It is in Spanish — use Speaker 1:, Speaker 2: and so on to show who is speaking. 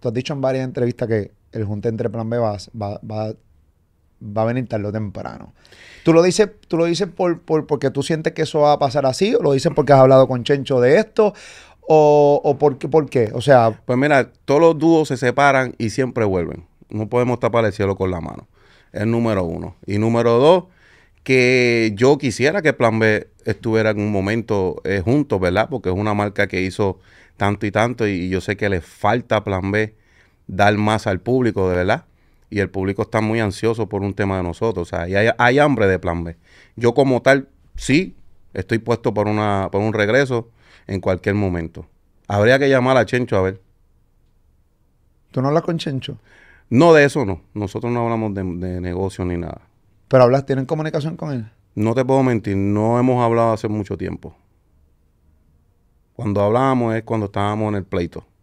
Speaker 1: Tú has dicho en varias entrevistas que el junte entre plan B va, a venir tarde o temprano. ¿Tú lo dices, tú lo dices por, por, porque tú sientes que eso va a pasar así? ¿O lo dices porque has hablado con Chencho de esto? ¿O, o por, qué, por qué? O sea... Pues mira, todos los
Speaker 2: dúos se separan y siempre vuelven. No podemos tapar el cielo con la mano. Es número uno. Y número dos, que yo quisiera que Plan B estuviera en un momento eh, juntos, ¿verdad? Porque es una marca que hizo tanto y tanto y, yo sé que le falta a Plan B dar más al público, de verdad. Y el público está muy ansioso por un tema de nosotros. O sea, hay, hambre de Plan B. Yo como tal, sí, estoy puesto por, una, un regreso en cualquier momento. Habría que llamar a Chencho a ver.
Speaker 1: ¿Tú no hablas con Chencho?
Speaker 2: No, de eso no. Nosotros no hablamos de, de negocio ni nada.
Speaker 1: ¿Pero hablas, tienen comunicación con él?
Speaker 2: No te puedo mentir, no hemos hablado hace mucho tiempo. Cuando hablábamos es cuando estábamos en el pleito.